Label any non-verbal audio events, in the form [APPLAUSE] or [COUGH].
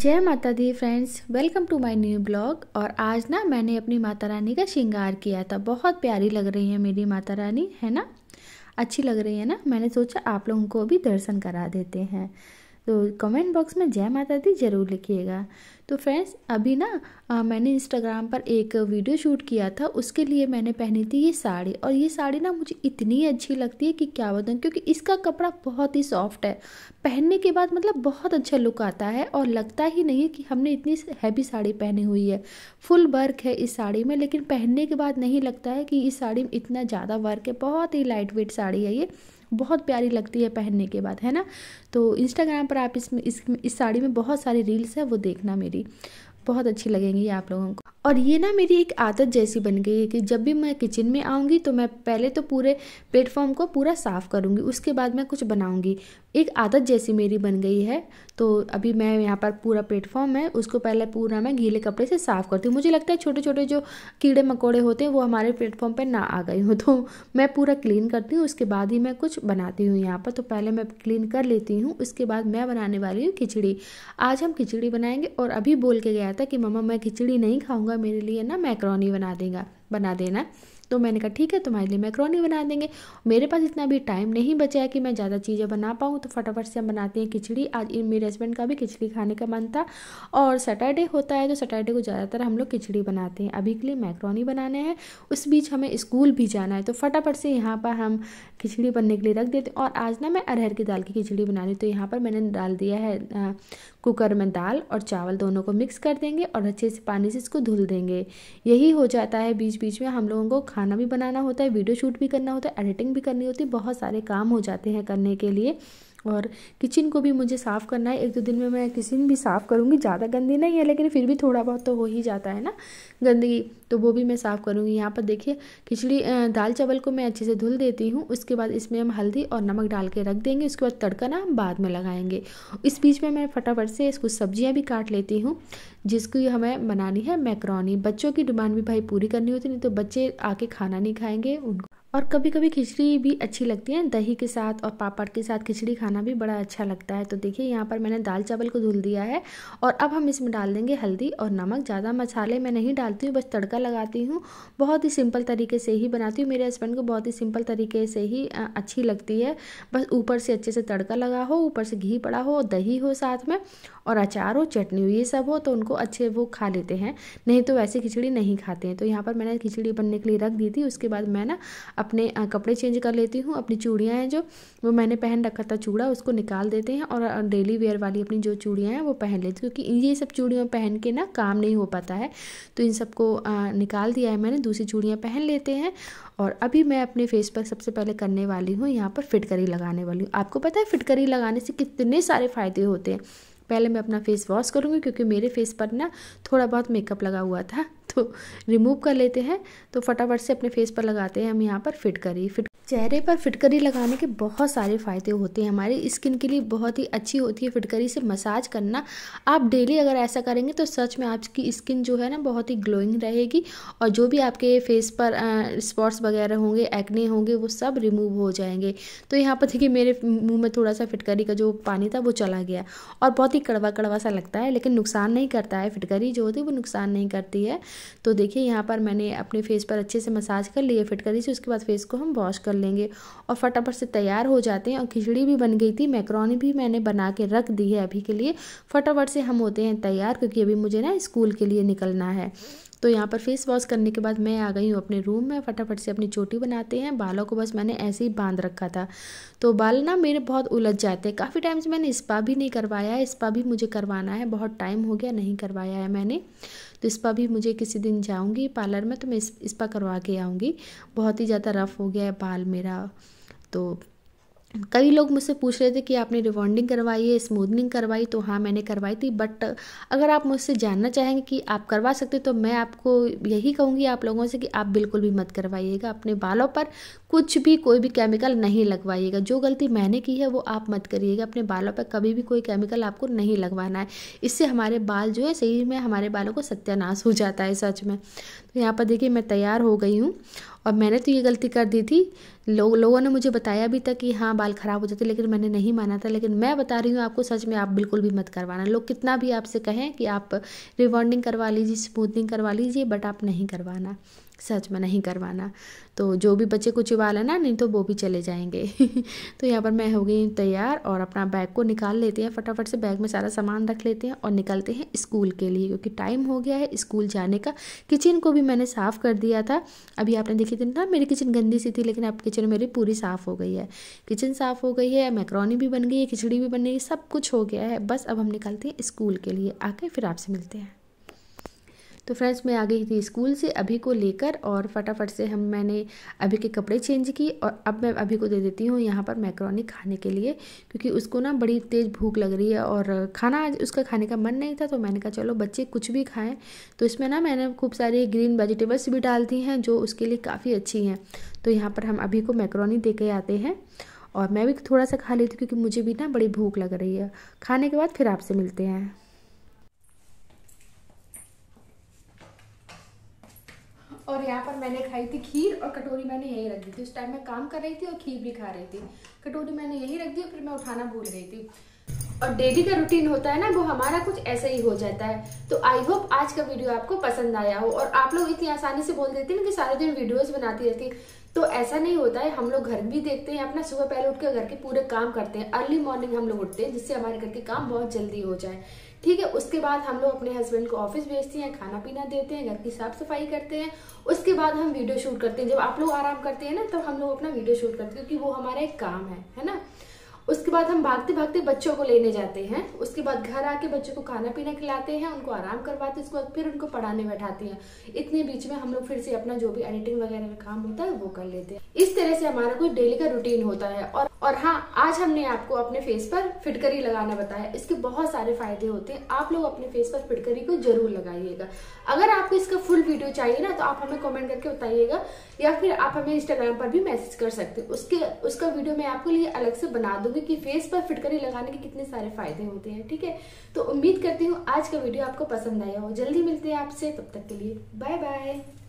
जय माता दी friends welcome to my new blog और आज ना मैंने अपनी माता रानी का श्रृंगार किया था बहुत प्यारी लग रही है मेरी माता रानी है ना अच्छी लग रही है ना मैंने सोचा आप लोगों को भी दर्शन करा देते हैं तो कमेंट बॉक्स में जय माता दी ज़रूर लिखिएगा तो फ्रेंड्स अभी ना मैंने इंस्टाग्राम पर एक वीडियो शूट किया था उसके लिए मैंने पहनी थी ये साड़ी और ये साड़ी ना मुझे इतनी अच्छी लगती है कि क्या बताऊँ क्योंकि इसका कपड़ा बहुत ही सॉफ्ट है पहनने के बाद मतलब बहुत अच्छा लुक आता है और लगता ही नहीं है कि हमने इतनी हैवी साड़ी पहनी हुई है फुल वर्क है इस साड़ी में लेकिन पहनने के बाद नहीं लगता है कि इस साड़ी में इतना ज़्यादा वर्क है बहुत ही लाइट वेट साड़ी है ये बहुत प्यारी लगती है पहनने के बाद है ना तो इंस्टाग्राम पर आप इसमें इस, इस साड़ी में बहुत सारी रील्स है वो देखना मेरी बहुत अच्छी लगेंगी आप लोगों को और ये ना मेरी एक आदत जैसी बन गई है कि जब भी मैं किचन में आऊँगी तो मैं पहले तो पूरे प्लेटफॉर्म को पूरा साफ़ करूँगी उसके बाद मैं कुछ बनाऊँगी एक आदत जैसी मेरी बन गई है तो अभी मैं यहाँ पर पूरा प्लेटफॉर्म है उसको पहले पूरा मैं गीले कपड़े से साफ़ करती हूँ मुझे लगता है छोटे छोटे जो कीड़े मकोड़े होते हैं वो हमारे प्लेटफॉर्म पर ना आ गए हूँ तो मैं पूरा क्लीन करती हूँ उसके बाद ही मैं कुछ बनाती हूँ यहाँ पर तो पहले मैं क्लीन कर लेती हूँ उसके बाद मैं बनाने वाली हूँ खिचड़ी आज हम खिचड़ी बनाएंगे और अभी बोल के गया था कि मम्मा मैं खिचड़ी नहीं खाऊँगा मेरे लिए ना मैक्रोनी बना देगा बना देना तो मैंने कहा ठीक है तुम्हारे लिए मैक्रोनी बना देंगे मेरे पास इतना भी टाइम नहीं बचा है कि मैं ज़्यादा चीज़ें बना पाऊँ तो फटाफट से हम बनाते हैं खिचड़ी आज मेरे हस्बैंड का भी खिचड़ी खाने का मन था और सैटरडे होता है तो सैटरडे को ज़्यादातर हम लोग खिचड़ी बनाते हैं अभी के लिए मैक्रोनी बनाना है उस बीच हमें स्कूल भी जाना है तो फटाफट से यहाँ पर हम खिचड़ी बनने के लिए रख देते और आज ना मैं अरहर की दाल की खिचड़ी बना रही तो यहाँ पर मैंने डाल दिया है कुकर में दाल और चावल दोनों को मिक्स कर देंगे और अच्छे से पानी से इसको धुल देंगे यही हो जाता है बीच बीच में हम लोगों को खा खाना भी बनाना होता है वीडियो शूट भी करना होता है एडिटिंग भी करनी होती है बहुत सारे काम हो जाते हैं करने के लिए और किचन को भी मुझे साफ़ करना है एक दो दिन में मैं किचन भी साफ़ करूँगी ज़्यादा गंदी नहीं है लेकिन फिर भी थोड़ा बहुत तो हो ही जाता है ना गंदगी तो वो भी मैं साफ़ करूँगी यहाँ पर देखिए खिचड़ी दाल चावल को मैं अच्छे से धुल देती हूँ उसके बाद इसमें हम हल्दी और नमक डाल के रख देंगे उसके बाद तड़का ना हम बाद में लगाएंगे इस बीच में मैं फटाफट से इसको सब्जियाँ भी काट लेती हूँ जिसकी हमें बनानी है मैक्रोनी बच्चों की डिमांड भी भाई पूरी करनी होती नहीं तो बच्चे आके खाना नहीं खाएंगे उनको और कभी कभी खिचड़ी भी अच्छी लगती है दही के साथ और पापड़ के साथ खिचड़ी खाना भी बड़ा अच्छा लगता है तो देखिए यहाँ पर मैंने दाल चावल को धुल दिया है और अब हम इसमें डाल देंगे हल्दी और नमक ज़्यादा मसाले मैं नहीं डालती हूँ बस तड़का लगाती हूँ बहुत ही सिंपल तरीके से ही बनाती हूँ मेरे हस्बैंड को बहुत ही सिंपल तरीके से ही अच्छी लगती है बस ऊपर से अच्छे से तड़का लगा हो ऊपर से घी पड़ा हो दही हो साथ में और अचार हो चटनी हो ये सब हो तो उनको अच्छे वो खा लेते हैं नहीं तो वैसे खिचड़ी नहीं खाते हैं तो यहाँ पर मैंने खिचड़ी बनने के लिए रख दी थी उसके बाद मैं ना अपने कपड़े चेंज कर लेती हूँ अपनी चूड़ियाँ हैं जो वो मैंने पहन रखा था चूड़ा उसको निकाल देते हैं और डेली वेयर वाली अपनी जो चूड़ियाँ हैं वो पहन लेती हूँ क्योंकि ये सब चूड़ियों पहन के ना काम नहीं हो पाता है तो इन सबको निकाल दिया है मैंने दूसरी चूड़ियाँ पहन लेते हैं और अभी मैं अपने फेस पर सबसे पहले करने वाली हूँ यहाँ पर फिटकरी लगाने वाली हूँ आपको पता है फिटकरी लगाने से कितने सारे फ़ायदे होते हैं पहले मैं अपना फेस वॉश करूँगी क्योंकि मेरे फेस पर ना थोड़ा बहुत मेकअप लगा हुआ था तो रिमूव कर लेते हैं तो फटाफट से अपने फेस पर लगाते हैं हम यहाँ पर फिटकरी फिट चेहरे पर फिटकरी लगाने के बहुत सारे फ़ायदे होते हैं हमारी स्किन के लिए बहुत ही अच्छी होती है फिटकरी से मसाज करना आप डेली अगर ऐसा करेंगे तो सच में आपकी स्किन जो है ना बहुत ही ग्लोइंग रहेगी और जो भी आपके फेस पर स्पॉट्स वगैरह होंगे एक्ने होंगे वो सब रिमूव हो जाएंगे तो यहाँ पर देखिए मेरे मुँह में थोड़ा सा फिटकरी का जो पानी था वो चला गया और बहुत ही कड़वा कड़वा सा लगता है लेकिन नुकसान नहीं करता है फिटकरी जो होती है वो नुकसान नहीं करती है तो देखिए यहाँ पर मैंने अपने फेस पर अच्छे से मसाज कर लिए फिट कर दी थी उसके बाद फेस को हम वॉश कर लेंगे और फटाफट से तैयार हो जाते हैं और खिचड़ी भी बन गई थी मैक्रोनी भी मैंने बना के रख दी है अभी के लिए फटाफट से हम होते हैं तैयार क्योंकि अभी मुझे ना स्कूल के लिए निकलना है तो यहाँ पर फेस वॉश करने के बाद मैं आ गई हूँ अपने रूम में फटाफट से अपनी चोटी बनाते हैं बालों को बस मैंने ऐसे ही बांध रखा था तो बाल ना मेरे बहुत उलझ जाते हैं काफ़ी टाइम से मैंने स्पा भी नहीं करवाया है स्पा भी मुझे करवाना है बहुत टाइम हो गया नहीं करवाया है मैंने तो स्पा भी मुझे किसी दिन जाऊँगी पार्लर में तो मैं इस्पा करवा के आऊँगी बहुत ही ज़्यादा रफ़ हो गया है बाल मेरा तो कई लोग मुझसे पूछ रहे थे कि आपने रिवॉन्डिंग करवाई है स्मूदनिंग करवाई तो हाँ मैंने करवाई थी बट अगर आप मुझसे जानना चाहेंगे कि आप करवा सकते तो मैं आपको यही कहूँगी आप लोगों से कि आप बिल्कुल भी मत करवाइएगा अपने बालों पर कुछ भी कोई भी केमिकल नहीं लगवाइएगा जो गलती मैंने की है वो आप मत करिएगा अपने बालों पर कभी भी कोई केमिकल आपको नहीं लगवाना है इससे हमारे बाल जो है सही में हमारे बालों को सत्यानाश हो जाता है सच में तो यहाँ पर देखिए मैं तैयार हो गई हूँ और मैंने तो ये गलती कर दी थी लो, लोगों ने मुझे बताया भी था कि हाँ बाल ख़राब हो जाते लेकिन मैंने नहीं माना था लेकिन मैं बता रही हूँ आपको सच में आप बिल्कुल भी मत करवाना लोग कितना भी आपसे कहें कि आप रिवॉन्डिंग करवा लीजिए स्मूथनिंग करवा लीजिए बट आप नहीं करवाना सच में नहीं करवाना तो जो भी बच्चे को चुबा लेना नहीं तो वो भी चले जाएंगे [LAUGHS] तो यहाँ पर मैं हो गई तैयार और अपना बैग को निकाल लेते हैं फटाफट से बैग में सारा सामान रख लेते हैं और निकलते हैं स्कूल के लिए क्योंकि टाइम हो गया है स्कूल जाने का किचन को भी मैंने साफ़ कर दिया था अभी आपने देखी थी ना मेरी किचन गंदी सी थी लेकिन अब किचन मेरी पूरी साफ़ हो गई है किचन साफ़ हो गई है मैक्रोनी भी बन गई है खिचड़ी भी बन गई सब कुछ हो गया है बस अब हम निकलते हैं स्कूल के लिए आके फिर आपसे मिलते हैं तो फ्रेंड्स मैं आ गई थी स्कूल से अभी को लेकर और फटाफट से हम मैंने अभी के कपड़े चेंज किए और अब मैं अभी को दे देती हूँ यहाँ पर मैक्रोनी खाने के लिए क्योंकि उसको ना बड़ी तेज़ भूख लग रही है और खाना आज उसका खाने का मन नहीं था तो मैंने कहा चलो बच्चे कुछ भी खाएँ तो इसमें ना मैंने खूब सारी ग्रीन वेजिटेबल्स भी डाल दी हैं जो उसके लिए काफ़ी अच्छी हैं तो यहाँ पर हम अभी को मैक्रोनी दे के आते हैं और मैं भी थोड़ा सा खा लेती हूँ क्योंकि मुझे भी ना बड़ी भूख लग रही है खाने के बाद फिर आपसे मिलते हैं और यहाँ पर मैंने खाई थी खीर और कटोरी मैंने यही रख दी थी उस टाइम मैं काम कर रही थी और खीर भी खा रही थी कटोरी मैंने यही रख दी और फिर मैं उठाना भूल गई थी और डेली का रूटीन होता है ना वो हमारा कुछ ऐसे ही हो जाता है तो आई होप आज का वीडियो आपको पसंद आया हो और आप लोग इतनी आसानी से बोल देते हैं कि सारे दिन वीडियोस बनाती रहती तो ऐसा नहीं होता है हम लोग घर भी देखते हैं अपना सुबह पहले उठ के घर के पूरे काम करते हैं अर्ली मॉर्निंग हम लोग उठते हैं जिससे हमारे घर के काम बहुत जल्दी हो जाए ठीक है उसके बाद हम लोग अपने हस्बैंड को ऑफिस भेजते हैं खाना पीना देते हैं घर की साफ सफाई करते हैं उसके बाद हम वीडियो शूट करते हैं जब आप लोग आराम करते हैं ना तब तो हम लोग अपना वीडियो शूट करते हैं क्योंकि वो हमारा एक काम है है ना उसके बाद हम भागते भागते बच्चों को लेने जाते हैं उसके बाद घर आके बच्चों को खाना पीना खिलाते हैं उनको आराम करवाते हैं उसके बाद फिर उनको पढ़ाने बैठाते हैं इतने बीच में हम लोग फिर से अपना जो भी एडिटिंग वगैरह का काम होता है वो कर लेते हैं इस तरह से हमारा कोई डेली का रूटीन होता है और और हाँ आज हमने आपको अपने फेस पर फिटकरी लगाना बताया इसके बहुत सारे फायदे होते हैं आप लोग अपने फेस पर फिटकरी को जरूर लगाइएगा अगर आपको इसका फुल वीडियो चाहिए ना तो आप हमें कमेंट करके बताइएगा या फिर आप हमें इंस्टाग्राम पर भी मैसेज कर सकते हैं उसके उसका वीडियो मैं आपके लिए अलग से बना दूंगी कि फेस पर फिटकरी लगाने के कितने सारे फायदे होते हैं ठीक है तो उम्मीद करती हूँ आज का वीडियो आपको पसंद आया हो जल्दी मिलते हैं आपसे तब तक के लिए बाय बाय